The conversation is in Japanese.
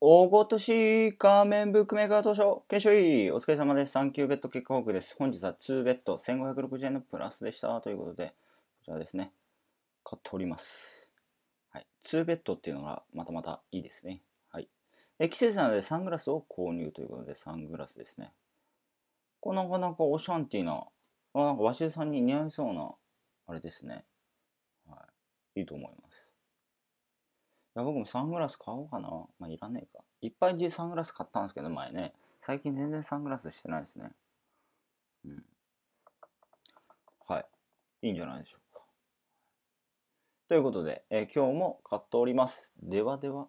大ごとし仮面ブックメーカー当初、勝いいお疲れ様です。サンキューベッド結果報告です。本日は2ベッド1560円のプラスでした。ということで、こちらですね、買っております。はい。2ベッドっていうのがまたまたいいですね。はい。え、季節なのでサングラスを購入ということで、サングラスですね。これなかなかオシャンティーな、あなんか鷲さんに似合いそうな、あれですね。はい。いいと思います。や、僕もサングラス買おうかな。まあ、いらねえか。いっぱいサングラス買ったんですけど、前ね。最近全然サングラスしてないですね。うん。はい。いいんじゃないでしょうか。ということで、え今日も買っております。ではでは。